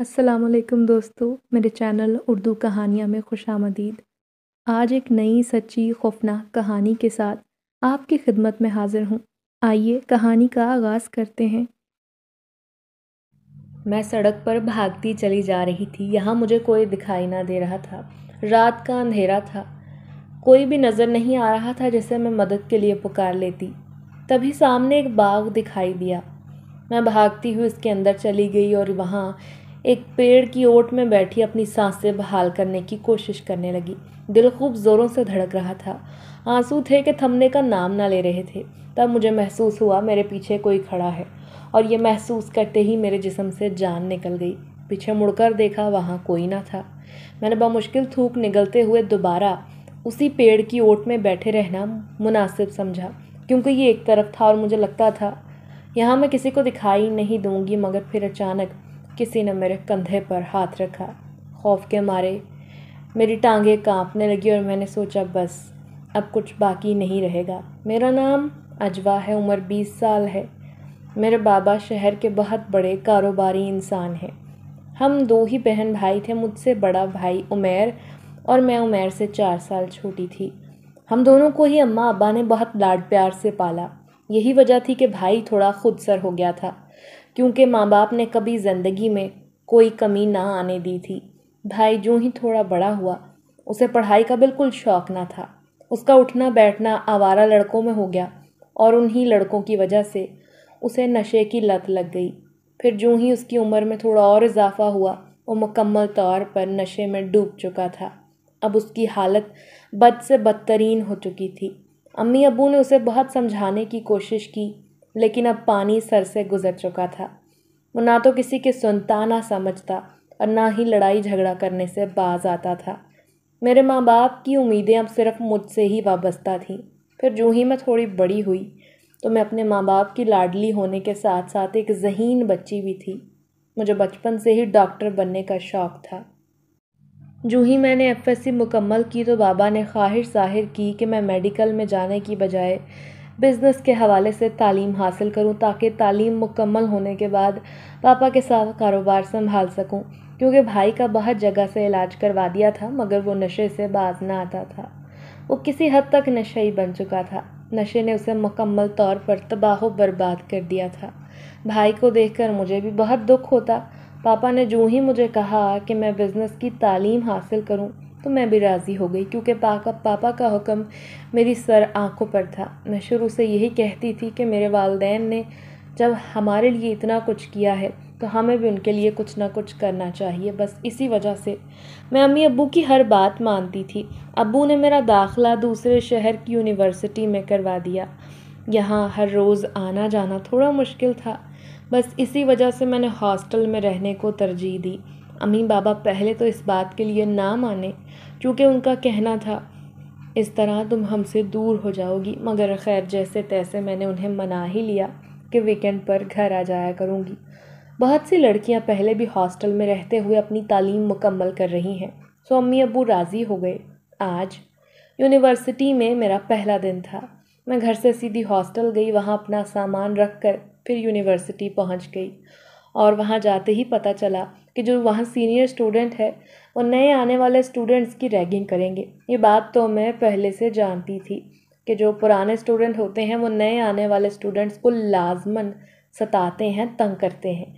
असलकम दोस्तों मेरे चैनल उर्दू कहानियाँ में खुश आमदीद आज एक नई सच्ची खौफनाक कहानी के साथ आपकी खिदमत में हाजिर हूँ आइए कहानी का आगाज़ करते हैं मैं सड़क पर भागती चली जा रही थी यहाँ मुझे कोई दिखाई ना दे रहा था रात का अंधेरा था कोई भी नज़र नहीं आ रहा था जिसे मैं मदद के लिए पुकार लेती तभी सामने एक बाग दिखाई दिया मैं भागती हुई इसके अंदर चली गई और वहाँ एक पेड़ की ओट में बैठी अपनी सांसें बहाल करने की कोशिश करने लगी दिल खूब ज़ोरों से धड़क रहा था आंसू थे कि थमने का नाम ना ले रहे थे तब मुझे महसूस हुआ मेरे पीछे कोई खड़ा है और ये महसूस करते ही मेरे जिसम से जान निकल गई पीछे मुड़कर देखा वहाँ कोई ना था मैंने बमुश्किल थूक निगलते हुए दोबारा उसी पेड़ की ओट में बैठे रहना मुनासिब समझा क्योंकि ये एक तरफ था और मुझे लगता था यहाँ मैं किसी को दिखाई नहीं दूंगी मगर फिर अचानक किसी ने मेरे कंधे पर हाथ रखा खौफ के मारे मेरी टांगें कांपने लगी और मैंने सोचा बस अब कुछ बाकी नहीं रहेगा मेरा नाम अजवा है उम्र बीस साल है मेरे बाबा शहर के बहुत बड़े कारोबारी इंसान हैं हम दो ही बहन भाई थे मुझसे बड़ा भाई उमेर और मैं उमेर से चार साल छोटी थी हम दोनों को ही अम्मा अब्बा ने बहुत लाड प्यार से पाला यही वजह थी कि भाई थोड़ा खुद सर हो गया था क्योंकि माँ बाप ने कभी ज़िंदगी में कोई कमी ना आने दी थी भाई जो ही थोड़ा बड़ा हुआ उसे पढ़ाई का बिल्कुल शौक ना था उसका उठना बैठना आवारा लड़कों में हो गया और उन्हीं लड़कों की वजह से उसे नशे की लत लग गई फिर जो ही उसकी उम्र में थोड़ा और इजाफा हुआ वो मुकम्मल तौर पर नशे में डूब चुका था अब उसकी हालत बद से बदतरीन हो चुकी थी अम्मी अबू ने उसे बहुत समझाने की कोशिश की लेकिन अब पानी सर से गुजर चुका था वो ना तो किसी के सुनता ना समझता और ना ही लड़ाई झगड़ा करने से बाज आता था मेरे माँ बाप की उम्मीदें अब सिर्फ मुझसे ही वाबस्ता थीं फिर जो ही मैं थोड़ी बड़ी हुई तो मैं अपने माँ बाप की लाडली होने के साथ साथ एक जहीन बच्ची भी थी मुझे बचपन से ही डॉक्टर बनने का शौक़ था जो ही मैंने एफएससी मुकम्मल की तो बाबा ने ख्वाहिश जाहिर की कि मैं मेडिकल में जाने की बजाय बिज़नेस के हवाले से तालीम हासिल करूँ ताकि तालीम मुकम्मल होने के बाद पापा के साथ कारोबार संभाल सकूँ क्योंकि भाई का बहुत जगह से इलाज करवा दिया था मगर वो नशे से बाज ना आता था वो किसी हद तक नशे ही बन चुका था नशे ने उसे मुकम्मल तौर पर तबाह बर्बाद कर दिया था भाई को देख मुझे भी बहुत दुख होता पापा ने जूँ ही मुझे कहा कि मैं बिज़नेस की तालीम हासिल करूँ तो मैं भी राज़ी हो गई क्योंकि पाका पापा का हुक्म मेरी सर आंखों पर था मैं शुरू से यही कहती थी कि मेरे वालदेन ने जब हमारे लिए इतना कुछ किया है तो हमें भी उनके लिए कुछ ना कुछ करना चाहिए बस इसी वजह से मैं अम्मी अबू की हर बात मानती थी अबू ने मेरा दाखला दूसरे शहर की यूनिवर्सिटी में करवा दिया यहाँ हर रोज़ आना जाना थोड़ा मुश्किल था बस इसी वजह से मैंने हॉस्टल में रहने को तरजीह दी अमी बाबा पहले तो इस बात के लिए ना माने क्योंकि उनका कहना था इस तरह तुम हमसे दूर हो जाओगी मगर खैर जैसे तैसे मैंने उन्हें मना ही लिया कि वीकेंड पर घर आ जाया करूँगी बहुत सी लड़कियाँ पहले भी हॉस्टल में रहते हुए अपनी तालीम मुकम्मल कर रही हैं सो अम्मी अबू राज़ी हो गए आज यूनिवर्सिटी में मेरा पहला दिन था मैं घर से सीधी हॉस्टल गई वहाँ अपना सामान रख कर फिर यूनिवर्सिटी पहुँच गई और वहाँ जाते ही पता चला कि जो वहाँ सीनियर स्टूडेंट है वो नए आने वाले स्टूडेंट्स की रैगिंग करेंगे ये बात तो मैं पहले से जानती थी कि जो पुराने स्टूडेंट होते हैं वो नए आने वाले स्टूडेंट्स को लाजमन सताते हैं तंग करते हैं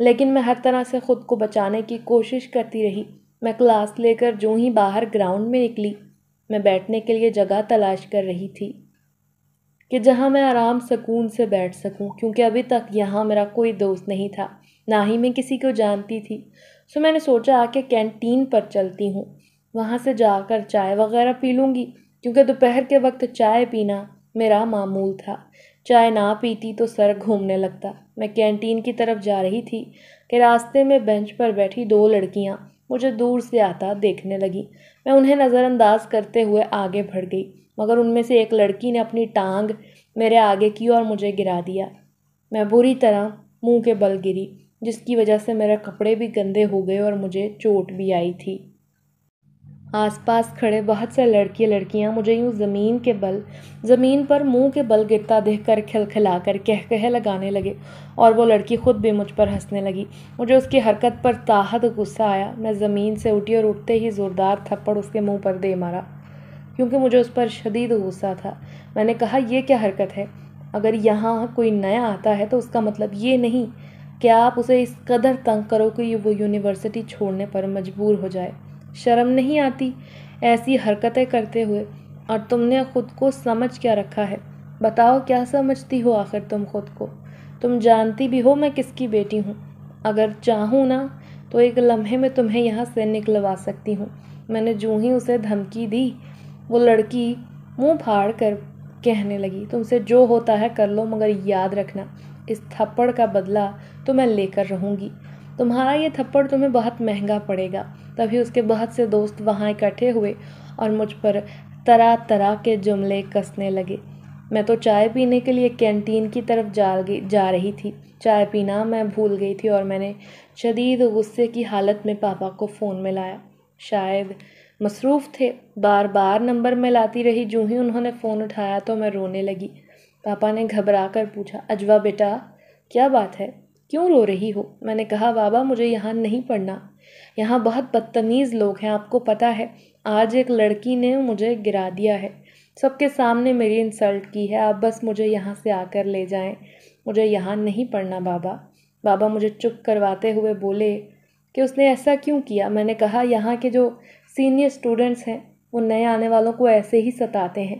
लेकिन मैं हर तरह से ख़ुद को बचाने की कोशिश करती रही मैं क्लास लेकर जो ही बाहर ग्राउंड में निकली मैं बैठने के लिए जगह तलाश कर रही थी कि जहाँ मैं आराम सुकून से बैठ सकूँ क्योंकि अभी तक यहाँ मेरा कोई दोस्त नहीं था ना ही मैं किसी को जानती थी सो मैंने सोचा आके कैंटीन पर चलती हूँ वहाँ से जाकर चाय वगैरह पी लूँगी क्योंकि दोपहर के वक्त चाय पीना मेरा मामूल था चाय ना पीती तो सर घूमने लगता मैं कैंटीन की तरफ जा रही थी कि रास्ते में बेंच पर बैठी दो लड़कियाँ मुझे दूर से आता देखने लगी मैं उन्हें नज़रअंदाज करते हुए आगे बढ़ गई मगर उनमें से एक लड़की ने अपनी टांग मेरे आगे की और मुझे गिरा दिया मैं बुरी तरह मुंह के बल गिरी जिसकी वजह से मेरे कपड़े भी गंदे हो गए और मुझे चोट भी आई थी आसपास खड़े बहुत से लड़के लड़कियां मुझे यूँ ज़मीन के बल ज़मीन पर मुंह के बल गिरता देख कर खिलखिला कर कह कह लगाने लगे और वो लड़की ख़ुद भी मुझ पर हंसने लगी मुझे उसकी हरकत पर ताहत गुस्सा आया मैं ज़मीन से उठी और उठते ही ज़ोरदार थप्पड़ उसके मुंह पर दे मारा क्योंकि मुझे उस पर शदीद गुस्सा था मैंने कहा यह क्या हरकत है अगर यहाँ कोई नया आता है तो उसका मतलब ये नहीं कि आप उसे इस कदर तंग करो कि वो यूनिवर्सिटी छोड़ने पर मजबूर हो जाए शर्म नहीं आती ऐसी हरकतें करते हुए और तुमने ख़ुद को समझ क्या रखा है बताओ क्या समझती हो आखिर तुम खुद को तुम जानती भी हो मैं किसकी बेटी हूँ अगर चाहूँ ना तो एक लम्हे में तुम्हें यहाँ से निकलवा सकती हूँ मैंने जूँ ही उसे धमकी दी वो लड़की मुंह फाड़ कर कहने लगी तुमसे जो होता है कर लो मगर याद रखना इस थप्पड़ का बदला तो मैं लेकर रहूँगी तुम्हारा ये थप्पड़ तुम्हें बहुत महंगा पड़ेगा तभी उसके बहुत से दोस्त वहाँ इकट्ठे हुए और मुझ पर तरह तरह के जुमले कसने लगे मैं तो चाय पीने के लिए कैंटीन की तरफ जा गई जा रही थी चाय पीना मैं भूल गई थी और मैंने शदीद गुस्से की हालत में पापा को फ़ोन में लाया शायद मसरूफ़ थे बार बार नंबर में लाती रही जो ही उन्होंने फ़ोन उठाया तो मैं रोने लगी पापा ने घबरा कर पूछा अजवा बेटा क्या बात है क्यों रो रही हो मैंने कहा बाबा मुझे यहाँ नहीं पढ़ना यहाँ बहुत बदतमीज़ लोग हैं आपको पता है आज एक लड़की ने मुझे गिरा दिया है सबके सामने मेरी इंसल्ट की है आप बस मुझे यहाँ से आकर ले जाएं मुझे यहाँ नहीं पढ़ना बाबा बाबा मुझे चुप करवाते हुए बोले कि उसने ऐसा क्यों किया मैंने कहा यहाँ के जो सीनियर स्टूडेंट्स हैं वो नए आने वालों को ऐसे ही सताते हैं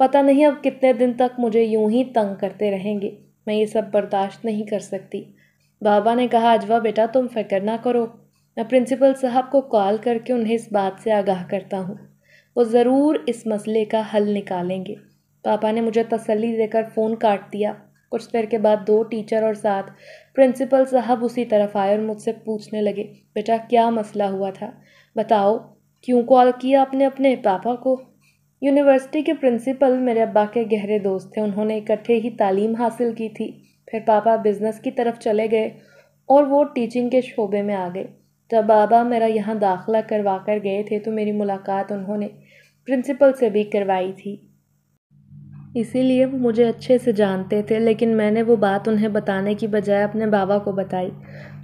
पता नहीं अब कितने दिन तक मुझे यूं ही तंग करते रहेंगे मैं ये सब बर्दाश्त नहीं कर सकती बाबा ने कहा अजवा बेटा तुम फिक्र ना करो मैं प्रिंसिपल साहब को कॉल करके उन्हें इस बात से आगाह करता हूँ वो ज़रूर इस मसले का हल निकालेंगे पापा ने मुझे तसल्ली देकर फ़ोन काट दिया कुछ देर के बाद दो टीचर और साथ प्रिंसिपल साहब उसी तरफ आए और मुझसे पूछने लगे बेटा क्या मसला हुआ था बताओ क्यों कॉल किया आपने अपने पापा को यूनिवर्सिटी के प्रिंसिपल मेरे अब्बा के गहरे दोस्त थे उन्होंने इकट्ठे ही तालीम हासिल की थी फिर पापा बिज़नेस की तरफ चले गए और वो टीचिंग के शोबे में आ गए जब बाबा मेरा यहाँ दाखला करवा कर गए थे तो मेरी मुलाकात उन्होंने प्रिंसिपल से भी करवाई थी इसीलिए वो मुझे अच्छे से जानते थे लेकिन मैंने वो बात उन्हें बताने की बजाय अपने बाबा को बताई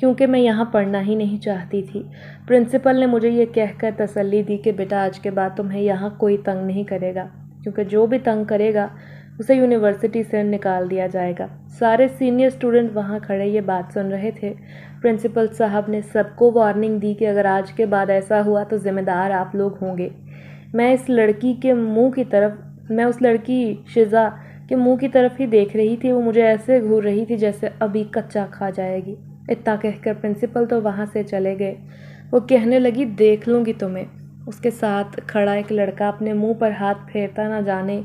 क्योंकि मैं यहाँ पढ़ना ही नहीं चाहती थी प्रिंसिपल ने मुझे ये कहकर तसल्ली दी कि बेटा आज के बाद तुम्हें यहाँ कोई तंग नहीं करेगा क्योंकि जो भी तंग करेगा उसे यूनिवर्सिटी से निकाल दिया जाएगा सारे सीनियर स्टूडेंट वहाँ खड़े ये बात सुन रहे थे प्रिंसिपल साहब ने सबको वार्निंग दी कि अगर आज के बाद ऐसा हुआ तो ज़िम्मेदार आप लोग होंगे मैं इस लड़की के मुंह की तरफ मैं उस लड़की शिज़ा के मुंह की तरफ ही देख रही थी वो मुझे ऐसे घूर रही थी जैसे अभी कच्चा खा जाएगी इतना कहकर प्रिंसिपल तो वहाँ से चले गए वो कहने लगी देख लूँगी तुम्हें उसके साथ खड़ा एक लड़का अपने मुंह पर हाथ फेरता ना जाने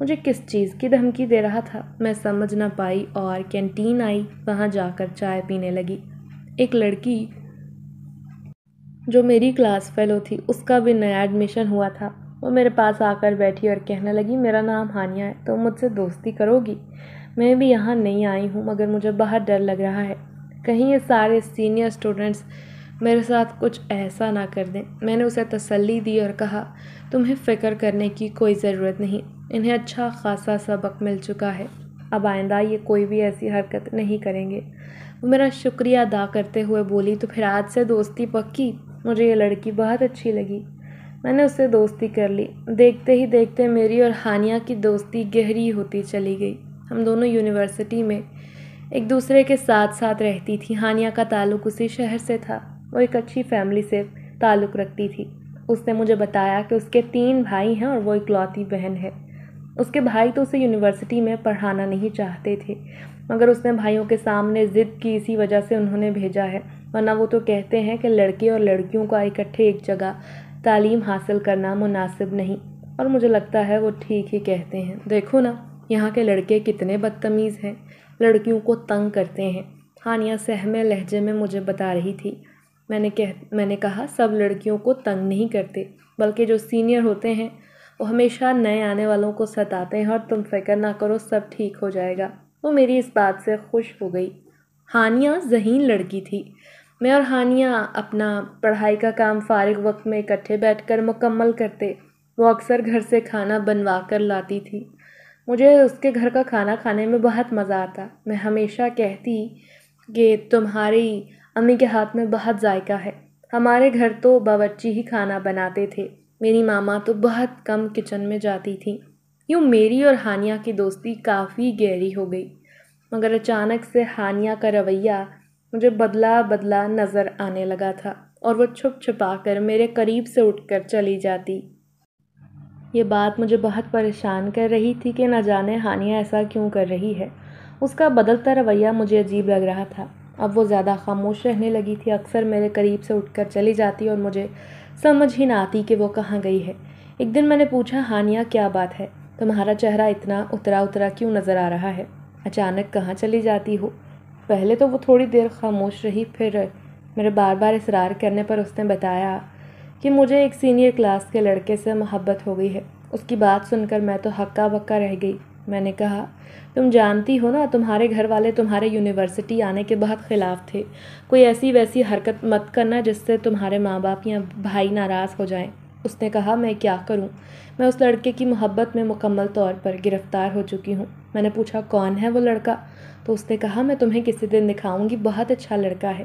मुझे किस चीज़ की धमकी दे रहा था मैं समझ ना पाई और कैंटीन आई वहाँ जाकर चाय पीने लगी एक लड़की जो मेरी क्लास फेलो थी उसका भी नया एडमिशन हुआ था वो मेरे पास आकर बैठी और कहने लगी मेरा नाम हानिया है तो मुझसे दोस्ती करोगी मैं भी यहाँ नहीं आई हूँ मगर मुझे बाहर डर लग रहा है कहीं ये सारे सीनियर स्टूडेंट्स मेरे साथ कुछ ऐसा ना कर दें मैंने उसे तसल्ली दी और कहा तुम्हें फ़िक्र करने की कोई ज़रूरत नहीं इन्हें अच्छा खासा सबक मिल चुका है अब आइंदा ये कोई भी ऐसी हरकत नहीं करेंगे वो मेरा शुक्रिया अदा करते हुए बोली तो फिर आज से दोस्ती पक्की मुझे ये लड़की बहुत अच्छी लगी मैंने उससे दोस्ती कर ली देखते ही देखते मेरी और हानिया की दोस्ती गहरी होती चली गई हम दोनों यूनिवर्सिटी में एक दूसरे के साथ साथ रहती थी हानिया का ताल्लुक उसी शहर से था वो एक अच्छी फैमिली से ताल्लुक़ रखती थी उसने मुझे बताया कि उसके तीन भाई हैं और वो इकलौती बहन है उसके भाई तो उसे यूनिवर्सिटी में पढ़ाना नहीं चाहते थे मगर उसने भाइयों के सामने ज़िद की इसी वजह से उन्होंने भेजा है वरना वो तो कहते हैं कि लड़के और लड़कियों का इकट्ठे एक जगह तालीम हासिल करना मुनासिब नहीं और मुझे लगता है वो ठीक ही कहते हैं देखो ना यहाँ के लड़के कितने बदतमीज़ हैं लड़कियों को तंग करते हैं हानिया सहमे लहजे में मुझे बता रही थी मैंने कह मैंने कहा सब लड़कियों को तंग नहीं करते बल्कि जो सीनियर होते हैं वो हमेशा नए आने वालों को सताते हैं और तुम फिक्र ना करो सब ठीक हो जाएगा वो मेरी इस बात से खुश हो गई हानिया जहीन लड़की थी मैं और हानिया अपना पढ़ाई का काम फारग वक्त में इकट्ठे बैठकर मुकम्मल करते वो अक्सर घर से खाना बनवा कर लाती थी मुझे उसके घर का खाना खाने में बहुत मज़ा आता मैं हमेशा कहती कि तुम्हारी अम्मी के हाथ में बहुत जायका है हमारे घर तो बावची ही खाना बनाते थे मेरी मामा तो बहुत कम किचन में जाती थी यूँ मेरी और हानिया की दोस्ती काफ़ी गहरी हो गई मगर अचानक से हानिया का रवैया मुझे बदला बदला नज़र आने लगा था और वह छुप छुपा कर मेरे करीब से उठकर चली जाती ये बात मुझे बहुत परेशान कर रही थी कि न जाने हानिया ऐसा क्यों कर रही है उसका बदलता रवैया मुझे अजीब लग रहा था अब वो ज़्यादा खामोश रहने लगी थी अक्सर मेरे करीब से उठकर चली जाती और मुझे समझ ही ना आती कि वो कहाँ गई है एक दिन मैंने पूछा हानिया क्या बात है तुम्हारा चेहरा इतना उतरा उतरा क्यों नज़र आ रहा है अचानक कहाँ चली जाती हो पहले तो वो थोड़ी देर खामोश रही फिर मेरे बार बार इसरार करने पर उसने बताया कि मुझे एक सीनियर क्लास के लड़के से मोहब्बत हो गई है उसकी बात सुनकर मैं तो हक्का बक्का रह गई मैंने कहा तुम जानती हो ना तुम्हारे घर वाले तुम्हारे यूनिवर्सिटी आने के बहुत ख़िलाफ़ थे कोई ऐसी वैसी हरकत मत करना जिससे तुम्हारे माँ बाप या भाई नाराज़ हो जाएं उसने कहा मैं क्या करूं मैं उस लड़के की मोहब्बत में मुकम्मल तौर पर गिरफ़्तार हो चुकी हूं मैंने पूछा कौन है वो लड़का तो उसने कहा मैं तुम्हें किसी दिन दिखाऊंगी बहुत अच्छा लड़का है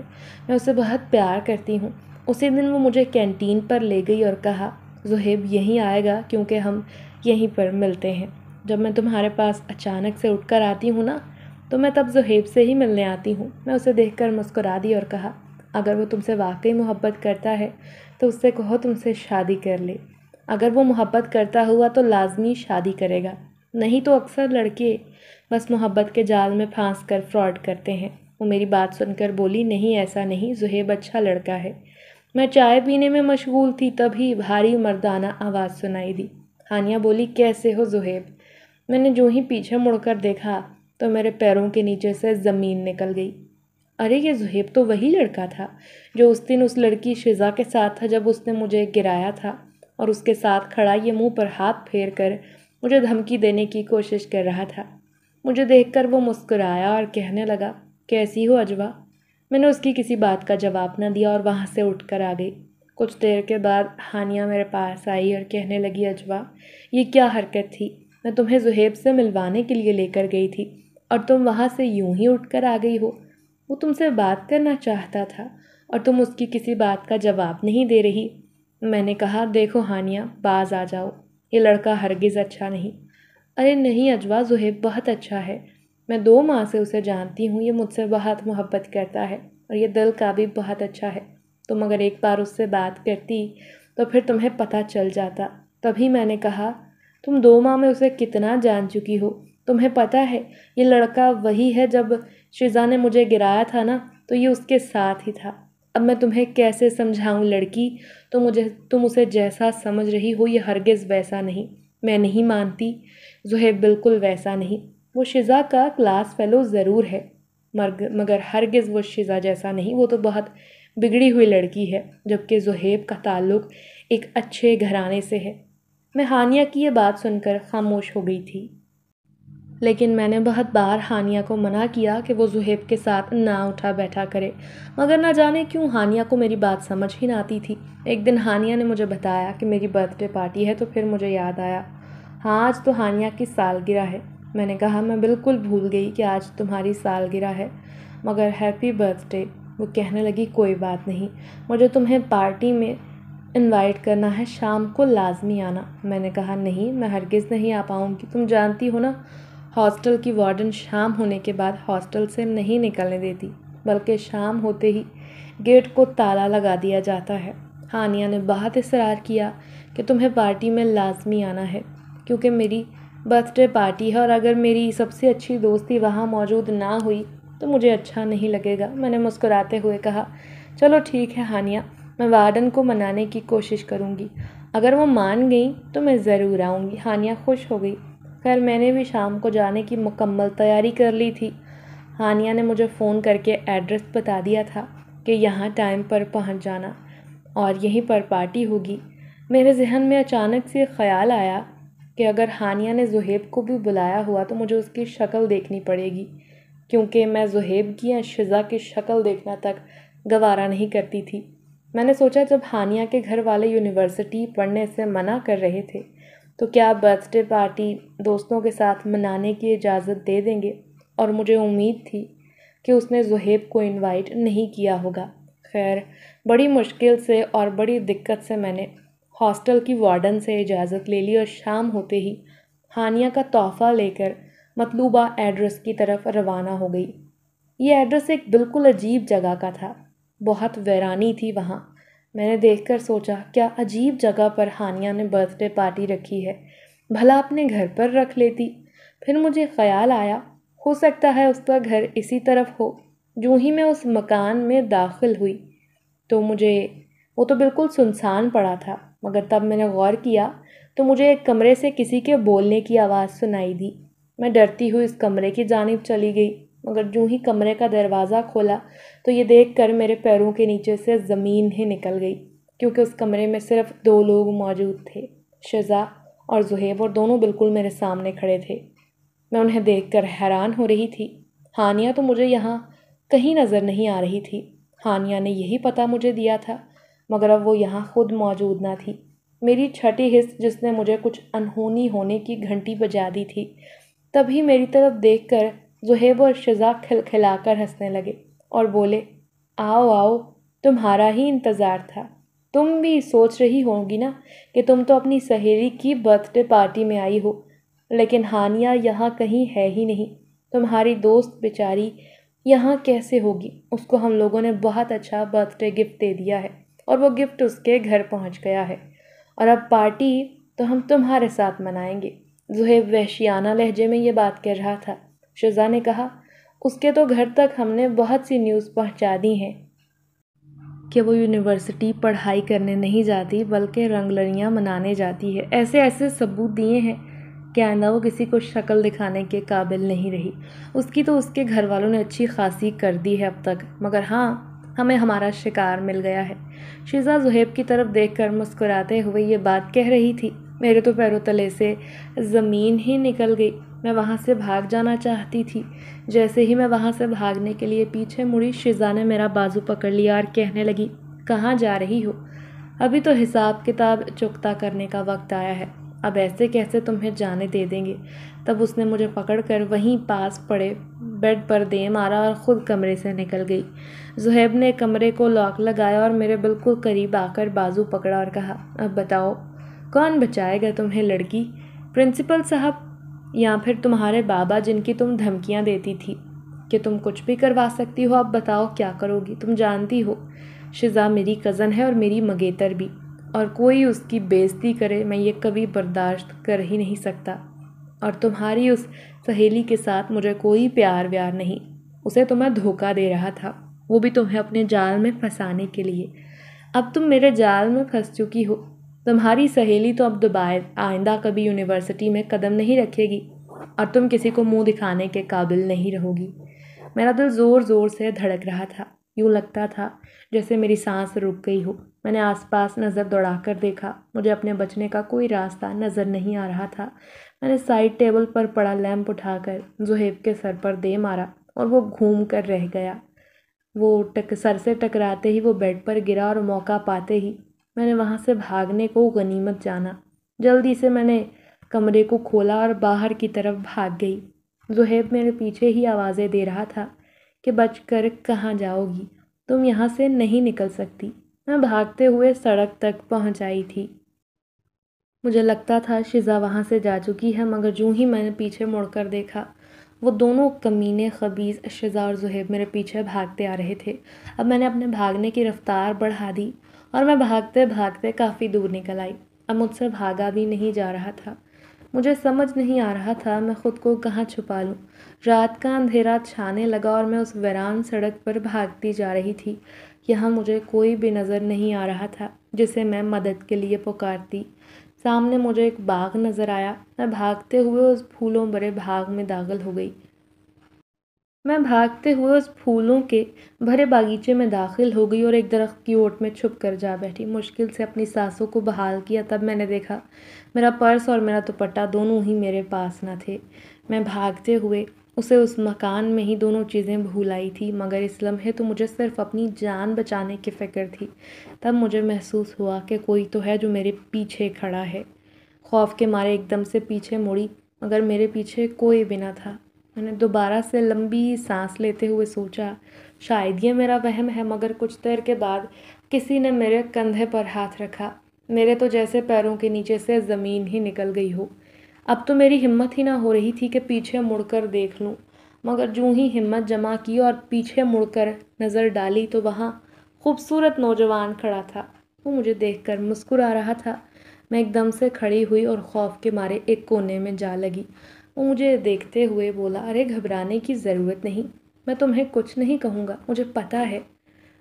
मैं उसे बहुत प्यार करती हूँ उसी दिन वो मुझे कैंटीन पर ले गई और कहा जुहेब यहीं आएगा क्योंकि हम यहीं पर मिलते हैं जब मैं तुम्हारे पास अचानक से उठकर आती हूँ ना तो मैं तब जुहेब से ही मिलने आती हूँ मैं उसे देख मुस्कुरा दी और कहा अगर वो तुमसे वाकई मोहब्बत करता है तो उससे कहो तुमसे शादी कर ले अगर वो मोहब्बत करता हुआ तो लाजमी शादी करेगा नहीं तो अक्सर लड़के बस मोहब्बत के जाल में फांस कर फ्रॉड करते हैं वो मेरी बात सुनकर बोली नहीं ऐसा नहीं जुहेब अच्छा लड़का है मैं चाय पीने में मशगूल थी तभी भारी मर्दाना आवाज़ सुनाई दी हानिया बोली कैसे हो जुहेब मैंने जो ही पीछे मुड़कर देखा तो मेरे पैरों के नीचे से ज़मीन निकल गई अरे ये जुहेब तो वही लड़का था जो उस दिन उस लड़की शिजा के साथ था जब उसने मुझे गिराया था और उसके साथ खड़ा ये मुंह पर हाथ फेर कर मुझे धमकी देने की कोशिश कर रहा था मुझे देखकर वो मुस्कुराया और कहने लगा कैसी हो अजवा मैंने उसकी किसी बात का जवाब ना दिया और वहाँ से उठकर आ गई कुछ देर के बाद हानिया मेरे पास आई और कहने लगी अजवा ये क्या हरकत थी मैं तुम्हें जुहेब से मिलवाने के लिए लेकर गई थी और तुम वहाँ से यूं ही उठकर आ गई हो वो तुमसे बात करना चाहता था और तुम उसकी किसी बात का जवाब नहीं दे रही मैंने कहा देखो हानिया बाज आ जाओ ये लड़का हरगिज़ अच्छा नहीं अरे नहीं अजवा जुहेब बहुत अच्छा है मैं दो माह से उसे जानती हूँ ये मुझसे बहुत मोहब्बत करता है और ये दिल का भी बहुत अच्छा है तुम अगर एक बार उससे बात करती तो फिर तुम्हें पता चल जाता तभी मैंने कहा तुम दो माह में उसे कितना जान चुकी हो तुम्हें पता है ये लड़का वही है जब शिजा ने मुझे गिराया था ना तो ये उसके साथ ही था अब मैं तुम्हें कैसे समझाऊँ लड़की तो मुझे तुम उसे जैसा समझ रही हो ये हरगिज़ वैसा नहीं मैं नहीं मानती ज़ुहैब बिल्कुल वैसा नहीं वो शिज़ा का क्लास फेलो ज़रूर है मगर मगर हरगिज़ वो शिज़ा जैसा नहीं वो तो बहुत बिगड़ी हुई लड़की है जबकि ज़ुहैब का ताल्लुक़ एक अच्छे घराने से है मैं हानिया की ये बात सुनकर खामोश हो गई थी लेकिन मैंने बहुत बार हानिया को मना किया कि वो जुहेब के साथ ना उठा बैठा करे मगर ना जाने क्यों हानिया को मेरी बात समझ ही ना आती थी एक दिन हानिया ने मुझे बताया कि मेरी बर्थडे पार्टी है तो फिर मुझे याद आया हाँ आज तो हानिया की सालगिरह है मैंने कहा मैं बिल्कुल भूल गई कि आज तुम्हारी सालगिरह है मगर हैप्पी बर्थडे वो कहने लगी कोई बात नहीं मुझे तुम्हें पार्टी में इनवाइट करना है शाम को लाजमी आना मैंने कहा नहीं मैं हरगिज़ नहीं आ पाऊँगी तुम जानती हो ना हॉस्टल की वार्डन शाम होने के बाद हॉस्टल से नहीं निकलने देती बल्कि शाम होते ही गेट को ताला लगा दिया जाता है हानिया ने बहुत इसरार किया कि तुम्हें पार्टी में लाजमी आना है क्योंकि मेरी बर्थडे पार्टी है और अगर मेरी सबसे अच्छी दोस्ती वहाँ मौजूद ना हुई तो मुझे अच्छा नहीं लगेगा मैंने मुस्कुराते हुए कहा चलो ठीक है हानिया मैं वार्डन को मनाने की कोशिश करूँगी अगर वो मान गई तो मैं ज़रूर आऊँगी हानिया खुश हो गई खैर मैंने भी शाम को जाने की मुकम्मल तैयारी कर ली थी हानिया ने मुझे फ़ोन करके एड्रेस बता दिया था कि यहाँ टाइम पर पहुँच जाना और यहीं पर पार्टी होगी मेरे जहन में अचानक से ख़याल आया कि अगर हानिया ने जुहेब को भी बुलाया हुआ तो मुझे उसकी शक्ल देखनी पड़ेगी क्योंकि मैं जुहेब की या शिज़ा की शक्ल देखना तक गवारा नहीं करती थी मैंने सोचा जब हानिया के घर वाले यूनिवर्सिटी पढ़ने से मना कर रहे थे तो क्या बर्थडे पार्टी दोस्तों के साथ मनाने की इजाज़त दे देंगे और मुझे उम्मीद थी कि उसने जुहेब को इनवाइट नहीं किया होगा खैर बड़ी मुश्किल से और बड़ी दिक्कत से मैंने हॉस्टल की वार्डन से इजाज़त ले ली और शाम होते ही हानिया का तोहफ़ा लेकर मतलूबा एड्रेस की तरफ रवाना हो गई ये एड्रेस एक बिल्कुल अजीब जगह का था बहुत वैरानी थी वहाँ मैंने देखकर सोचा क्या अजीब जगह पर हानिया ने बर्थडे पार्टी रखी है भला अपने घर पर रख लेती फिर मुझे ख्याल आया हो सकता है उसका घर इसी तरफ हो जूँ ही मैं उस मकान में दाखिल हुई तो मुझे वो तो बिल्कुल सुनसान पड़ा था मगर तब मैंने गौर किया तो मुझे एक कमरे से किसी के बोलने की आवाज़ सुनाई दी मैं डरती हुई इस कमरे की जानब चली गई मगर जूँ ही कमरे का दरवाज़ा खोला तो ये देख कर मेरे पैरों के नीचे से ज़मीन ही निकल गई क्योंकि उस कमरे में सिर्फ दो लोग मौजूद थे शज़ा और जुहेब और दोनों बिल्कुल मेरे सामने खड़े थे मैं उन्हें देख कर हैरान हो रही थी हानिया तो मुझे यहाँ कहीं नज़र नहीं आ रही थी हानिया ने यही पता मुझे दिया था मगर अब वो यहाँ खुद मौजूद ना थी मेरी छठी हिस्स जिसने मुझे कुछ अनहोनी होने की घंटी बजा दी थी तभी मेरी तरफ देख कर ज़ुहैब और शज़ा खिलखिलाकर हंसने लगे और बोले आओ आओ तुम्हारा ही इंतज़ार था तुम भी सोच रही होगी ना कि तुम तो अपनी सहेली की बर्थडे पार्टी में आई हो लेकिन हानिया यहाँ कहीं है ही नहीं तुम्हारी दोस्त बेचारी यहाँ कैसे होगी उसको हम लोगों ने बहुत अच्छा बर्थडे गिफ्ट दे दिया है और वो गिफ्ट उसके घर पहुँच गया है और अब पार्टी तो हम तुम्हारे साथ मनाएंगे जुहेब वहशियाना लहजे में ये बात कह रहा था शजा ने कहा उसके तो घर तक हमने बहुत सी न्यूज़ पहुंचा दी हैं कि वो यूनिवर्सिटी पढ़ाई करने नहीं जाती बल्कि रंगलरियाँ मनाने जाती है ऐसे ऐसे सबूत दिए हैं कि आइंदा वो किसी को शक्ल दिखाने के काबिल नहीं रही उसकी तो उसके घर वालों ने अच्छी खासी कर दी है अब तक मगर हाँ हमें हमारा शिकार मिल गया है शीज़ा जुहेब की तरफ देखकर मुस्कुराते हुए ये बात कह रही थी मेरे तो पैरों तले से ज़मीन ही निकल गई मैं वहाँ से भाग जाना चाहती थी जैसे ही मैं वहाँ से भागने के लिए पीछे मुड़ी शिज़ा ने मेरा बाजू पकड़ लिया और कहने लगी कहाँ जा रही हो अभी तो हिसाब किताब चुकता करने का वक्त आया है अब ऐसे कैसे तुम्हें जाने दे देंगे तब उसने मुझे पकड़ कर वहीं पास पड़े बेड पर दे मारा और ख़ुद कमरे से निकल गई जुहैब ने कमरे को लॉक लगाया और मेरे बिल्कुल करीब आकर बाजू पकड़ा और कहा अब बताओ कौन बचाएगा तुम्हें लड़की प्रिंसिपल साहब या फिर तुम्हारे बाबा जिनकी तुम धमकियाँ देती थी कि तुम कुछ भी करवा सकती हो अब बताओ क्या करोगी तुम जानती हो शिजा मेरी कज़न है और मेरी मगेतर भी और कोई उसकी बेइज्जती करे मैं ये कभी बर्दाश्त कर ही नहीं सकता और तुम्हारी उस सहेली के साथ मुझे कोई प्यार व्यार नहीं उसे तो मैं धोखा दे रहा था वो भी तुम्हें अपने जाल में फंसाने के लिए अब तुम मेरे जाल में फंस चुकी हो तुम्हारी सहेली तो अब दोबारा आइंदा कभी यूनिवर्सिटी में कदम नहीं रखेगी और तुम किसी को मुंह दिखाने के काबिल नहीं रहोगी मेरा दिल ज़ोर ज़ोर से धड़क रहा था यूँ लगता था जैसे मेरी सांस रुक गई हो मैंने आसपास नज़र दौड़ाकर देखा मुझे अपने बचने का कोई रास्ता नज़र नहीं आ रहा था मैंने साइड टेबल पर पड़ा लैंप उठाकर जुहेब के सर पर दे मारा और वो घूम कर रह गया वो टक सर से टकराते ही वो बेड पर गिरा और मौका पाते ही मैंने वहाँ से भागने को गनीमत जाना जल्दी से मैंने कमरे को खोला और बाहर की तरफ भाग गई जुहेब मेरे पीछे ही आवाज़ें दे रहा था कि बच कर कहाँ जाओगी तुम यहाँ से नहीं निकल सकती मैं भागते हुए सड़क तक पहुँच आई थी मुझे लगता था शिज़ा वहाँ से जा चुकी है मगर जूँ ही मैंने पीछे मुड़कर देखा वो दोनों कमीने खबीज़ शिज़ा और जुहेब मेरे पीछे भागते आ रहे थे अब मैंने अपने भागने की रफ़्तार बढ़ा दी और मैं भागते भागते काफ़ी दूर निकल आई अब मुझसे भागा भी नहीं जा रहा था मुझे समझ नहीं आ रहा था मैं ख़ुद को कहाँ छुपा लूँ रात का अंधेरा छाने लगा और मैं उस वैरान सड़क पर भागती जा रही थी यहाँ मुझे कोई भी नज़र नहीं आ रहा था जिसे मैं मदद के लिए पुकारती सामने मुझे एक बाघ नज़र आया मैं भागते हुए उस फूलों भरे भाग में दाखिल हो गई मैं भागते हुए उस फूलों के भरे बागीचे में दाखिल हो गई और एक दरख्त की ओट में छुप कर जा बैठी मुश्किल से अपनी सांसों को बहाल किया तब मैंने देखा मेरा पर्स और मेरा दुपट्टा दोनों ही मेरे पास न थे मैं भागते हुए उसे उस मकान में ही दोनों चीज़ें भूल आई थी मगर इस लम्हे तो मुझे सिर्फ अपनी जान बचाने की फ़िक्र थी तब मुझे महसूस हुआ कि कोई तो है जो मेरे पीछे खड़ा है खौफ के मारे एकदम से पीछे मुड़ी मगर मेरे पीछे कोई भी ना था मैंने दोबारा से लंबी सांस लेते हुए सोचा शायद ये मेरा वहम है मगर कुछ देर के बाद किसी ने मेरे कंधे पर हाथ रखा मेरे तो जैसे पैरों के नीचे से ज़मीन ही निकल गई हो अब तो मेरी हिम्मत ही ना हो रही थी कि पीछे मुड़कर देख लूँ मगर जो ही हिम्मत जमा की और पीछे मुड़कर नज़र डाली तो वहाँ खूबसूरत नौजवान खड़ा था वो मुझे देखकर मुस्कुरा रहा था मैं एकदम से खड़ी हुई और खौफ के मारे एक कोने में जा लगी वो मुझे देखते हुए बोला अरे घबराने की ज़रूरत नहीं मैं तुम्हें कुछ नहीं कहूँगा मुझे पता है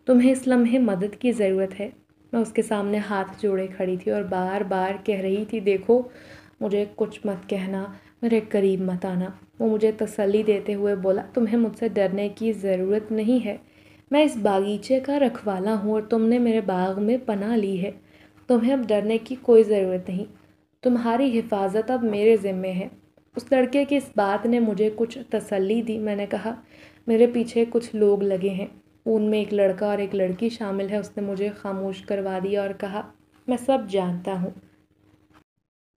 तुम्हें इस लम्हे मदद की ज़रूरत है मैं उसके सामने हाथ जोड़े खड़ी थी और बार बार कह रही थी देखो मुझे कुछ मत कहना मेरे करीब मत आना वो मुझे तसल्ली देते हुए बोला तुम्हें मुझसे डरने की ज़रूरत नहीं है मैं इस बागीचे का रखवाला हूँ और तुमने मेरे बाग में पना ली है तुम्हें अब डरने की कोई ज़रूरत नहीं तुम्हारी हिफाजत अब मेरे ज़िम्मे है उस लड़के की इस बात ने मुझे कुछ तसल्ली दी मैंने कहा मेरे पीछे कुछ लोग लगे हैं उनमें एक लड़का और एक लड़की शामिल है उसने मुझे खामोश करवा दिया और कहा मैं सब जानता हूँ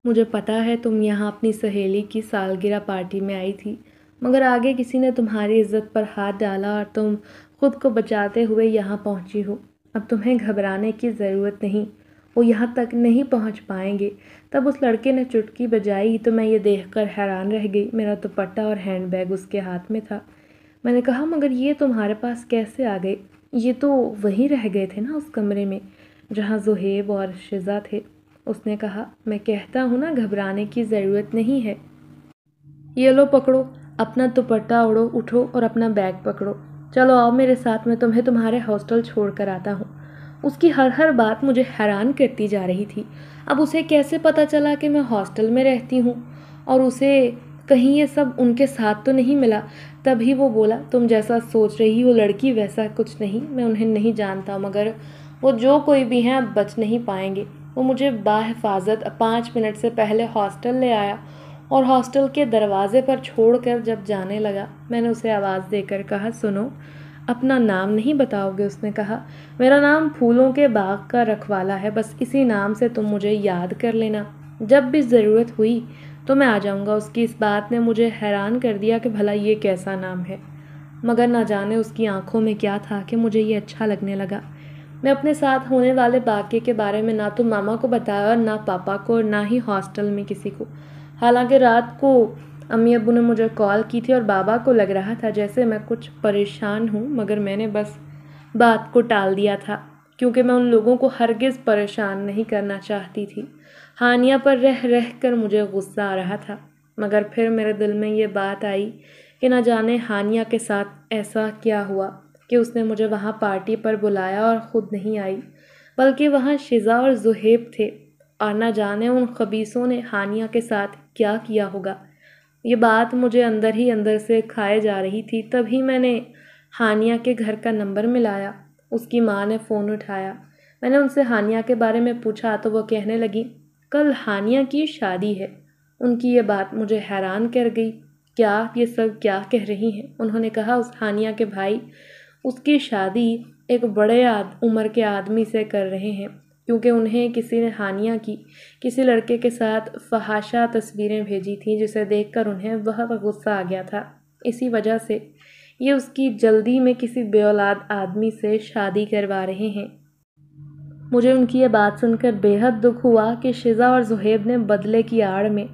मुझे पता है तुम यहाँ अपनी सहेली की सालगिरह पार्टी में आई थी मगर आगे किसी ने तुम्हारी इज्जत पर हाथ डाला और तुम खुद को बचाते हुए यहाँ पहुँची हो अब तुम्हें घबराने की ज़रूरत नहीं वो यहाँ तक नहीं पहुँच पाएंगे तब उस लड़के ने चुटकी बजाई तो मैं ये देख हैरान रह गई मेरा दुपट्टा और हैंडबैग उसके हाथ में था मैंने कहा मगर ये तुम्हारे पास कैसे आ गए ये तो वहीं रह गए थे ना उस कमरे में जहाँ जुहेब और शिजा थे उसने कहा मैं कहता हूँ ना घबराने की ज़रूरत नहीं है ये लो पकड़ो अपना दुपट्टा उड़ो उठो और अपना बैग पकड़ो चलो आओ मेरे साथ में तुम्हें तुम्हारे हॉस्टल छोड़ कर आता हूँ उसकी हर हर बात मुझे हैरान करती जा रही थी अब उसे कैसे पता चला कि मैं हॉस्टल में रहती हूँ और उसे कहीं ये सब उनके साथ तो नहीं मिला तभी वो बोला तुम जैसा सोच रही हो लड़की वैसा कुछ नहीं मैं उन्हें नहीं जानता मगर वो जो कोई भी हैं अब बच नहीं पाएंगे वो मुझे बाहफाजत पाँच मिनट से पहले हॉस्टल ले आया और हॉस्टल के दरवाज़े पर छोड़कर जब जाने लगा मैंने उसे आवाज़ देकर कहा सुनो अपना नाम नहीं बताओगे उसने कहा मेरा नाम फूलों के बाग का रखवाला है बस इसी नाम से तुम मुझे याद कर लेना जब भी ज़रूरत हुई तो मैं आ जाऊँगा उसकी इस बात ने मुझे हैरान कर दिया कि भला ये कैसा नाम है मगर ना जाने उसकी आंखों में क्या था कि मुझे ये अच्छा लगने लगा मैं अपने साथ होने वाले बाकी के बारे में ना तो मामा को बताया और ना पापा को और ना ही हॉस्टल में किसी को हालांकि रात को अम्मी अबू ने मुझे कॉल की थी और बाबा को लग रहा था जैसे मैं कुछ परेशान हूँ मगर मैंने बस बात को टाल दिया था क्योंकि मैं उन लोगों को हरगिज़ परेशान नहीं करना चाहती थी हानिया पर रह रह कर मुझे गुस्सा आ रहा था मगर फिर मेरे दिल में ये बात आई कि न जाने हानिया के साथ ऐसा क्या हुआ कि उसने मुझे वहाँ पार्टी पर बुलाया और ख़ुद नहीं आई बल्कि वहाँ शिजा और जुहेब थे और ना जाने उन खबीसों ने हानिया के साथ क्या किया होगा ये बात मुझे अंदर ही अंदर से खाए जा रही थी तभी मैंने हानिया के घर का नंबर मिलाया उसकी माँ ने फ़ोन उठाया मैंने उनसे हानिया के बारे में पूछा तो वह कहने लगी कल हानिया की शादी है उनकी ये बात मुझे हैरान कर गई क्या ये सब क्या कह रही हैं उन्होंने कहा उस हानिया के भाई उसकी शादी एक बड़े आद उम्र के आदमी से कर रहे हैं क्योंकि उन्हें किसी ने हानिया की किसी लड़के के साथ फहाशा तस्वीरें भेजी थी जिसे देखकर उन्हें बहुत गुस्सा आ गया था इसी वजह से ये उसकी जल्दी में किसी बेऔलाद आदमी से शादी करवा रहे हैं मुझे उनकी ये बात सुनकर बेहद दुख हुआ कि शिजा और जुहेब ने बदले की आड़ में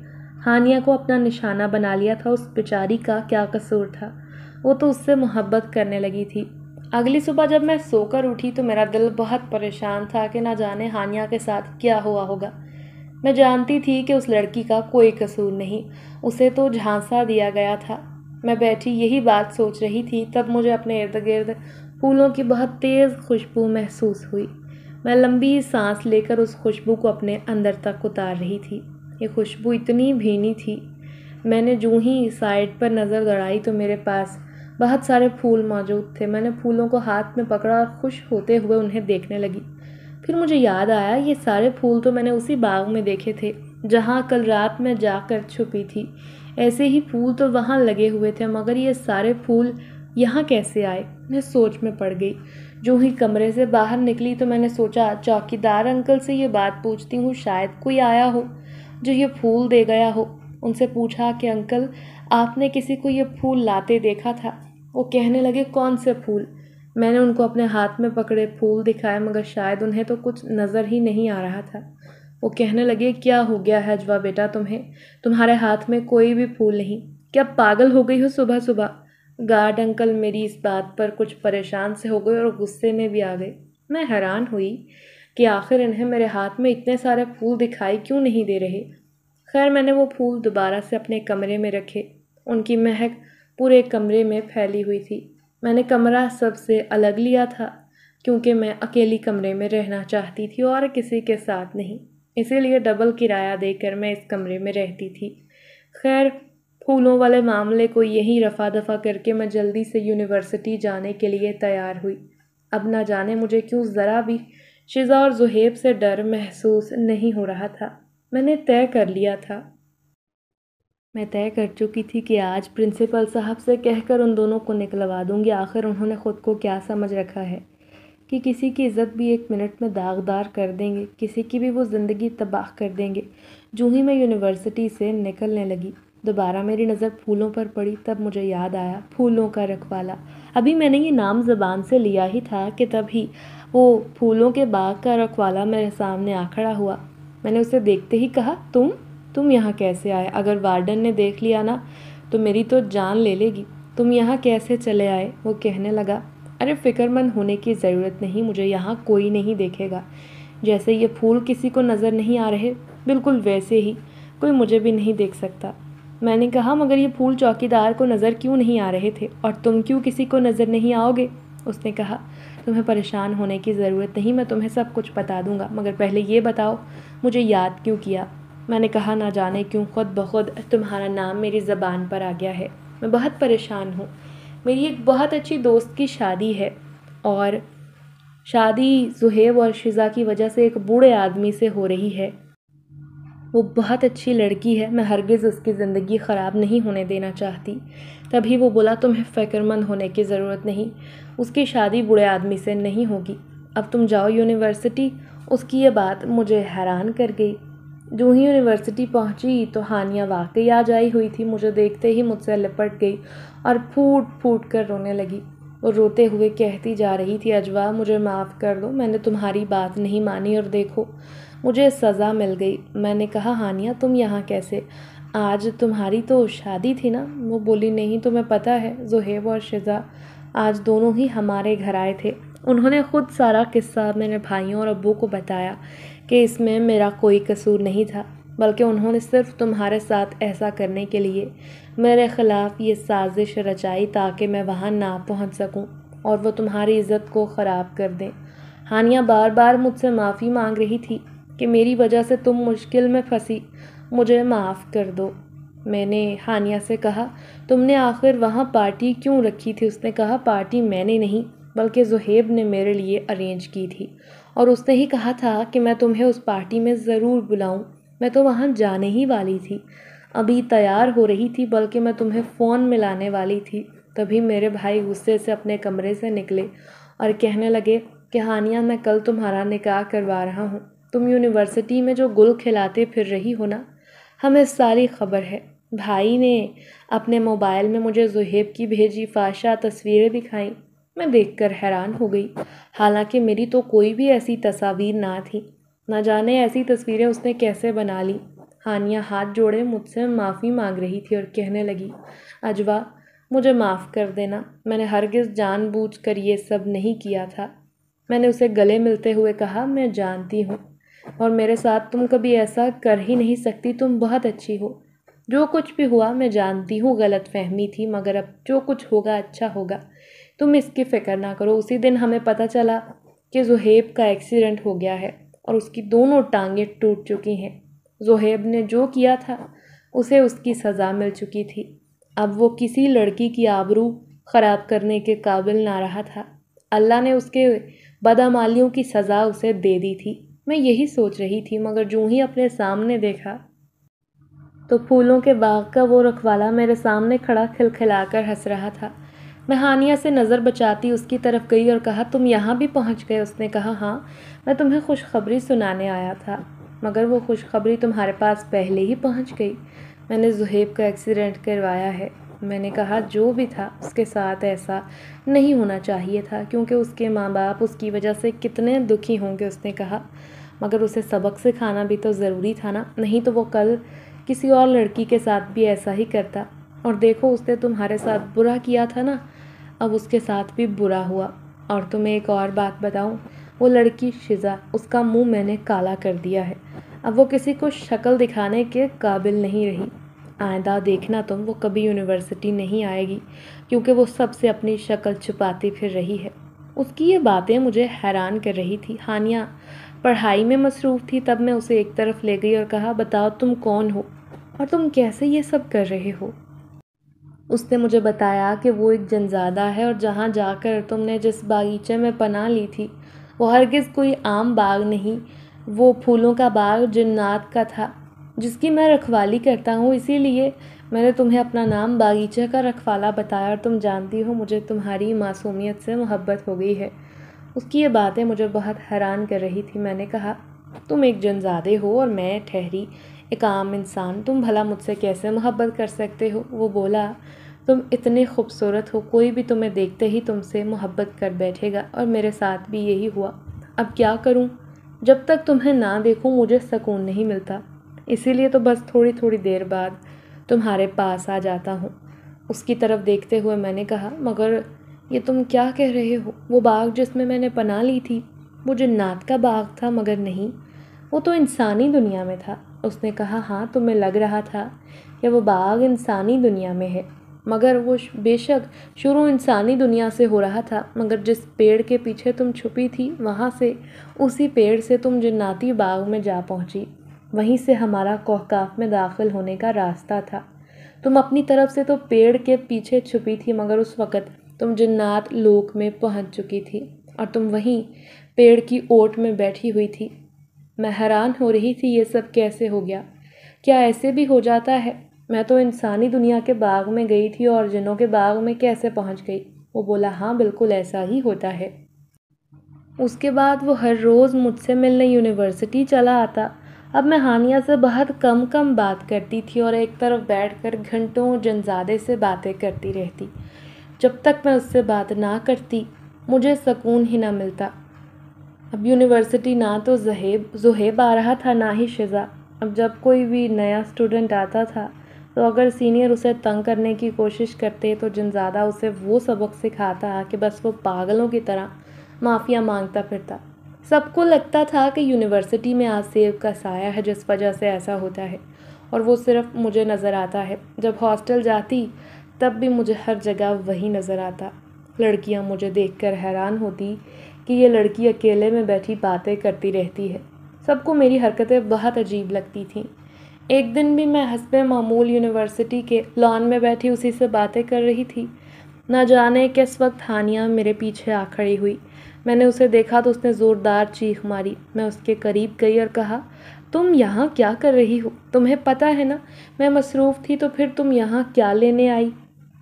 हानिया को अपना निशाना बना लिया था उस बेचारी का क्या कसूर था वो तो उससे मोहब्बत करने लगी थी अगली सुबह जब मैं सोकर उठी तो मेरा दिल बहुत परेशान था कि ना जाने हानिया के साथ क्या हुआ होगा मैं जानती थी कि उस लड़की का कोई कसूर नहीं उसे तो झांसा दिया गया था मैं बैठी यही बात सोच रही थी तब मुझे अपने इर्द गिर्द फूलों की बहुत तेज़ खुशबू महसूस हुई मैं लंबी सांस लेकर उस खुशबू को अपने अंदर तक उतार रही थी ये खुशबू इतनी भीनी थी मैंने जूँ ही साइड पर नज़र गड़ाई तो मेरे पास बहुत सारे फूल मौजूद थे मैंने फूलों को हाथ में पकड़ा और खुश होते हुए उन्हें देखने लगी फिर मुझे याद आया ये सारे फूल तो मैंने उसी बाग में देखे थे जहाँ कल रात मैं जाकर छुपी थी ऐसे ही फूल तो वहाँ लगे हुए थे मगर ये सारे फूल यहाँ कैसे आए मैं सोच में पड़ गई जो ही कमरे से बाहर निकली तो मैंने सोचा चौकीदार अंकल से ये बात पूछती हूँ शायद कोई आया हो जो ये फूल दे गया हो उनसे पूछा कि अंकल आपने किसी को ये फूल लाते देखा था वो कहने लगे कौन से फूल मैंने उनको अपने हाथ में पकड़े फूल दिखाए मगर शायद उन्हें तो कुछ नज़र ही नहीं आ रहा था वो कहने लगे क्या हो गया है अजवा बेटा तुम्हें तुम्हारे हाथ में कोई भी फूल नहीं क्या पागल हो गई हो सुबह सुबह गार्ड अंकल मेरी इस बात पर कुछ परेशान से हो गए और गुस्से में भी आ गए मैं हैरान हुई कि आखिर इन्हें मेरे हाथ में इतने सारे फूल दिखाई क्यों नहीं दे रहे खैर मैंने वो फूल दोबारा से अपने कमरे में रखे उनकी महक पूरे कमरे में फैली हुई थी मैंने कमरा सबसे अलग लिया था क्योंकि मैं अकेली कमरे में रहना चाहती थी और किसी के साथ नहीं इसीलिए डबल किराया देकर मैं इस कमरे में रहती थी खैर फूलों वाले मामले को यहीं रफा दफा करके मैं जल्दी से यूनिवर्सिटी जाने के लिए तैयार हुई अब ना जाने मुझे क्यों ज़रा भी शिजा और जुहेब से डर महसूस नहीं हो रहा था मैंने तय कर लिया था मैं तय कर चुकी थी कि आज प्रिंसिपल साहब से कहकर उन दोनों को निकलवा दूंगी आखिर उन्होंने ख़ुद को क्या समझ रखा है कि किसी की इज़्ज़त भी एक मिनट में दागदार कर देंगे किसी की भी वो ज़िंदगी तबाह कर देंगे जूँ ही मैं यूनिवर्सिटी से निकलने लगी दोबारा मेरी नज़र फूलों पर पड़ी तब मुझे याद आया फूलों का रखवाला अभी मैंने ये नाम ज़बान से लिया ही था कि तभी वो फूलों के बाग का रखवाला मेरे सामने आ खड़ा हुआ मैंने उसे देखते ही कहा तुम तुम यहाँ कैसे आए अगर वार्डन ने देख लिया ना तो मेरी तो जान ले लेगी तुम यहाँ कैसे चले आए वो कहने लगा अरे फिक्रमंद होने की ज़रूरत नहीं मुझे यहाँ कोई नहीं देखेगा जैसे ये फूल किसी को नज़र नहीं आ रहे बिल्कुल वैसे ही कोई मुझे भी नहीं देख सकता मैंने कहा मगर ये फूल चौकीदार को नज़र क्यों नहीं आ रहे थे और तुम क्यों किसी को नज़र नहीं आओगे उसने कहा तुम्हें परेशान होने की ज़रूरत नहीं मैं तुम्हें सब कुछ बता दूंगा मगर पहले ये बताओ मुझे याद क्यों किया मैंने कहा ना जाने क्यों खुद ब खुद तुम्हारा नाम मेरी ज़बान पर आ गया है मैं बहुत परेशान हूँ मेरी एक बहुत अच्छी दोस्त की शादी है और शादी जुहेब और शिज़ा की वजह से एक बूढ़े आदमी से हो रही है वो बहुत अच्छी लड़की है मैं हरगिज़ उसकी ज़िंदगी ख़राब नहीं होने देना चाहती तभी वो बोला तुम्हें फ़िक्रमंद होने की ज़रूरत नहीं उसकी शादी बूढ़े आदमी से नहीं होगी अब तुम जाओ यूनिवर्सिटी उसकी ये बात मुझे हैरान कर गई जो ही यूनिवर्सिटी पहुंची तो हानिया वाकई आ जाई हुई थी मुझे देखते ही मुझसे लिपट गई और फूट फूट कर रोने लगी और रोते हुए कहती जा रही थी अजवा मुझे माफ़ कर दो मैंने तुम्हारी बात नहीं मानी और देखो मुझे सज़ा मिल गई मैंने कहा हानिया तुम यहाँ कैसे आज तुम्हारी तो शादी थी ना वो बोली नहीं तुम्हें तो पता है जोहेब और शिजा आज दोनों ही हमारे घर आए थे उन्होंने खुद सारा किस्सा मेरे भाइयों और अबू को बताया कि इसमें मेरा कोई कसूर नहीं था बल्कि उन्होंने सिर्फ तुम्हारे साथ ऐसा करने के लिए मेरे ख़िलाफ़ ये साजिश रचाई ताकि मैं वहाँ ना पहुँच सकूँ और वो तुम्हारी इज़्ज़त को ख़राब कर दें हानिया बार बार मुझसे माफ़ी मांग रही थी कि मेरी वजह से तुम मुश्किल में फंसी मुझे माफ़ कर दो मैंने हानिया से कहा तुमने आखिर वहाँ पार्टी क्यों रखी थी उसने कहा पार्टी मैंने नहीं बल्कि जुहेब ने मेरे लिए अरेंज की थी और उसने ही कहा था कि मैं तुम्हें उस पार्टी में ज़रूर बुलाऊं मैं तो वहाँ जाने ही वाली थी अभी तैयार हो रही थी बल्कि मैं तुम्हें फ़ोन मिलाने वाली थी तभी मेरे भाई गुस्से से अपने कमरे से निकले और कहने लगे कि हानिया मैं कल तुम्हारा निकाह करवा रहा हूँ तुम यूनिवर्सिटी में जो गुल खिलाते फिर रही हो ना हमें सारी खबर है भाई ने अपने मोबाइल में मुझे जुहेब की भेजी फाशा तस्वीरें दिखाई मैं देखकर हैरान हो गई हालांकि मेरी तो कोई भी ऐसी तस्वीर ना थी ना जाने ऐसी तस्वीरें उसने कैसे बना ली हानिया हाथ जोड़े मुझसे माफ़ी मांग रही थी और कहने लगी अजवा मुझे माफ़ कर देना मैंने हरगिज़ जानबूझकर ये सब नहीं किया था मैंने उसे गले मिलते हुए कहा मैं जानती हूँ और मेरे साथ तुम कभी ऐसा कर ही नहीं सकती तुम बहुत अच्छी हो जो कुछ भी हुआ मैं जानती हूँ गलत फहमी थी मगर अब जो कुछ होगा अच्छा होगा तुम इसकी फ़िक्र ना करो उसी दिन हमें पता चला कि जुहेब का एक्सीडेंट हो गया है और उसकी दोनों टांगें टूट चुकी हैं जुहेब ने जो किया था उसे उसकी सज़ा मिल चुकी थी अब वो किसी लड़की की आबरू ख़राब करने के काबिल ना रहा था अल्लाह ने उसके बदामालियों की सज़ा उसे दे दी थी मैं यही सोच रही थी मगर जूँ ही अपने सामने देखा तो फूलों के बाग का वो रखवाला मेरे सामने खड़ा खिलखिलाकर हंस रहा था मैं हानिया से नज़र बचाती उसकी तरफ गई और कहा तुम यहाँ भी पहुँच गए उसने कहा हाँ मैं तुम्हें खुशखबरी सुनाने आया था मगर वो खुशखबरी तुम्हारे पास पहले ही पहुँच गई मैंने जुहेब का एक्सीडेंट करवाया है मैंने कहा जो भी था उसके साथ ऐसा नहीं होना चाहिए था क्योंकि उसके माँ बाप उसकी वजह से कितने दुखी होंगे उसने कहा मगर उसे सबक सिखाना भी तो ज़रूरी था ना नहीं तो वो कल किसी और लड़की के साथ भी ऐसा ही करता और देखो उसने तुम्हारे साथ बुरा किया था ना अब उसके साथ भी बुरा हुआ और तुम्हें एक और बात बताऊँ वो लड़की शिजा उसका मुंह मैंने काला कर दिया है अब वो किसी को शक्ल दिखाने के काबिल नहीं रही आयदा देखना तुम वो कभी यूनिवर्सिटी नहीं आएगी क्योंकि वो सबसे अपनी शक्ल छुपाती फिर रही है उसकी ये बातें मुझे हैरान कर रही थी हानिया पढ़ाई में मसरूफ़ थी तब मैं उसे एक तरफ ले गई और कहा बताओ तुम कौन हो और तुम कैसे ये सब कर रहे हो उसने मुझे बताया कि वो एक जनजादा है और जहाँ जाकर तुमने जिस बागीचे में पना ली थी वो हरगिज़ कोई आम बाग नहीं वो फूलों का बाग जन्नात का था जिसकी मैं रखवाली करता हूँ इसीलिए मैंने तुम्हें अपना नाम बागीचे का रखवाला बताया और तुम जानती हो मुझे तुम्हारी मासूमियत से मोहब्बत हो गई है उसकी ये बातें मुझे बहुत हैरान कर रही थी मैंने कहा तुम एक जनजादे हो और मैं ठहरी एक आम इंसान तुम भला मुझसे कैसे मोहब्बत कर सकते हो वो बोला तुम इतने खूबसूरत हो कोई भी तुम्हें देखते ही तुमसे मोहब्बत कर बैठेगा और मेरे साथ भी यही हुआ अब क्या करूं जब तक तुम्हें ना देखूं मुझे सुकून नहीं मिलता इसीलिए तो बस थोड़ी थोड़ी देर बाद तुम्हारे पास आ जाता हूँ उसकी तरफ देखते हुए मैंने कहा मगर ये तुम क्या कह रहे हो वो बाग जिसमें मैंने पना ली थी वो जन्नात का बाग था मगर नहीं वो तो इंसानी दुनिया में था उसने कहा हाँ तुम्हें लग रहा था कि वो बाग इंसानी दुनिया में है मगर वो बेशक शुरू इंसानी दुनिया से हो रहा था मगर जिस पेड़ के पीछे तुम छुपी थी वहाँ से उसी पेड़ से तुम जन्नाती बाग में जा पहुँची वहीं से हमारा कोहकाफ में दाखिल होने का रास्ता था तुम अपनी तरफ से तो पेड़ के पीछे छुपी थी मगर उस वक़्त तुम जन्नात लोक में पहुँच चुकी थी और तुम वहीं पेड़ की ओट में बैठी हुई थी मैं हैरान हो रही थी ये सब कैसे हो गया क्या ऐसे भी हो जाता है मैं तो इंसानी दुनिया के बाग में गई थी और जिनों के बाग में कैसे पहुंच गई वो बोला हाँ बिल्कुल ऐसा ही होता है उसके बाद वो हर रोज़ मुझसे मिलने यूनिवर्सिटी चला आता अब मैं हानिया से बहुत कम कम बात करती थी और एक तरफ बैठ कर घंटों जनजादे से बातें करती रहती जब तक मैं उससे बात ना करती मुझे सकून ही ना मिलता अब यूनिवर्सिटी ना तो जहेब जहेब आ रहा था ना ही शिज़ा अब जब कोई भी नया स्टूडेंट आता था तो अगर सीनियर उसे तंग करने की कोशिश करते तो जिनज़ादा उसे वो सबक सिखाता कि बस वो पागलों की तरह माफ़िया मांगता फिरता सबको लगता था कि यूनिवर्सिटी में आसेब का साया है जिस वजह से ऐसा होता है और वो सिर्फ मुझे नज़र आता है जब हॉस्टल जाती तब भी मुझे हर जगह वही नज़र आता लड़कियां मुझे देखकर हैरान होती कि ये लड़की अकेले में बैठी बातें करती रहती है सबको मेरी हरकतें बहुत अजीब लगती थीं एक दिन भी मैं हसब मामूल यूनिवर्सिटी के लॉन में बैठी उसी से बातें कर रही थी ना जाने किस वक्त हानिया मेरे पीछे आ खड़ी हुई मैंने उसे देखा तो उसने ज़ोरदार चीख मारी मैं उसके करीब गई और कहा तुम यहाँ क्या कर रही हो तुम्हें पता है ना मैं मसरूफ़ थी तो फिर तुम यहाँ क्या लेने आई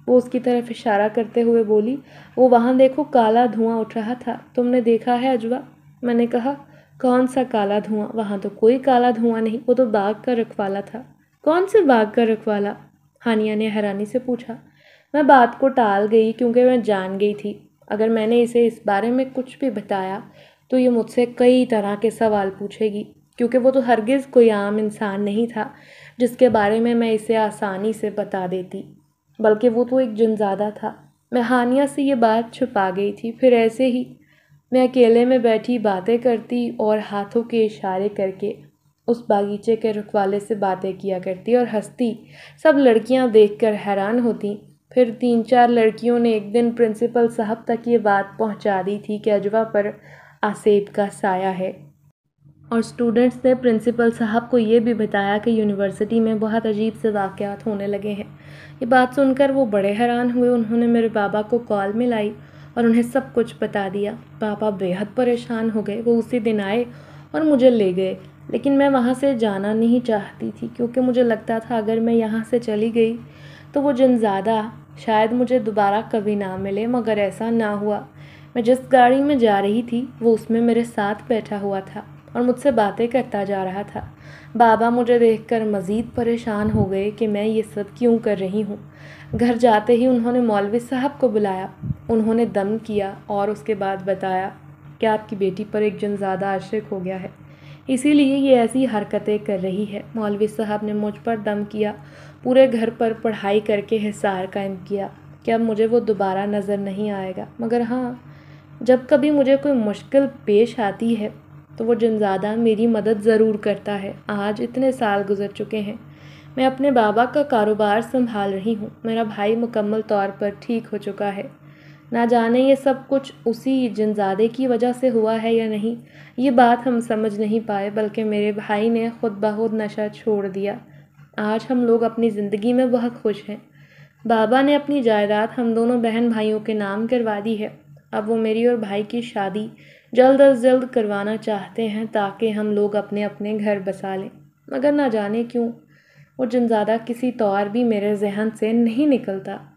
वो उसकी तरफ इशारा करते हुए बोली वो वहाँ देखो काला धुआं उठ रहा था तुमने देखा है अजवा मैंने कहा कौन सा काला धुआं वहाँ तो कोई काला धुआं नहीं वो तो बाघ का रखवाला था कौन से बाघ का रखवाला हानिया ने हैरानी से पूछा मैं बात को टाल गई क्योंकि मैं जान गई थी अगर मैंने इसे इस बारे में कुछ भी बताया तो ये मुझसे कई तरह के सवाल पूछेगी क्योंकि वो तो हरगिज़ कोई आम इंसान नहीं था जिसके बारे में मैं इसे आसानी से बता देती बल्कि वो तो एक जिनजादा था मैं हानिया से ये बात छुपा गई थी फिर ऐसे ही मैं अकेले में बैठी बातें करती और हाथों के इशारे करके उस बागीचे के रखवाले से बातें किया करती और हंसती सब लड़कियां देखकर हैरान होती फिर तीन चार लड़कियों ने एक दिन प्रिंसिपल साहब तक ये बात पहुंचा दी थी कि अजवा पर आसेब का साया है और स्टूडेंट्स ने प्रिंसिपल साहब को ये भी बताया कि यूनिवर्सिटी में बहुत अजीब से वाक़ात होने लगे हैं ये बात सुनकर वो बड़े हैरान हुए उन्होंने मेरे बाबा को कॉल मिलाई और उन्हें सब कुछ बता दिया पापा बेहद परेशान हो गए वो उसी दिन आए और मुझे ले गए लेकिन मैं वहाँ से जाना नहीं चाहती थी क्योंकि मुझे लगता था अगर मैं यहाँ से चली गई तो वो जनज़ादा शायद मुझे दोबारा कभी ना मिले मगर ऐसा ना हुआ मैं जिस गाड़ी में जा रही थी वो उसमें मेरे साथ बैठा हुआ था और मुझसे बातें करता जा रहा था बाबा मुझे देखकर मज़ीद परेशान हो गए कि मैं ये सब क्यों कर रही हूँ घर जाते ही उन्होंने मौलवी साहब को बुलाया उन्होंने दम किया और उसके बाद बताया कि आपकी बेटी पर एक जन ज़्यादा आशिक हो गया है इसीलिए ये ऐसी हरकतें कर रही है मौलवी साहब ने मुझ पर दम किया पूरे घर पर पढ़ाई करके हिसार कायम किया कि अब मुझे वो दोबारा नज़र नहीं आएगा मगर हाँ जब कभी मुझे कोई मुश्किल पेश आती है तो वो जिनज़ादा मेरी मदद ज़रूर करता है आज इतने साल गुजर चुके हैं मैं अपने बाबा का कारोबार संभाल रही हूँ मेरा भाई मुकम्मल तौर पर ठीक हो चुका है ना जाने ये सब कुछ उसी जिनजादे की वजह से हुआ है या नहीं ये बात हम समझ नहीं पाए बल्कि मेरे भाई ने खुद ब खुद नशा छोड़ दिया आज हम लोग अपनी ज़िंदगी में बहुत खुश हैं बाबा ने अपनी जायदाद हम दोनों बहन भाइयों के नाम करवा दी है अब वो मेरी और भाई की शादी जल्द अज जल्द करवाना चाहते हैं ताकि हम लोग अपने अपने घर बसा लें मगर ना जाने क्यों वो जनज़ादा किसी तौर भी मेरे जहन से नहीं निकलता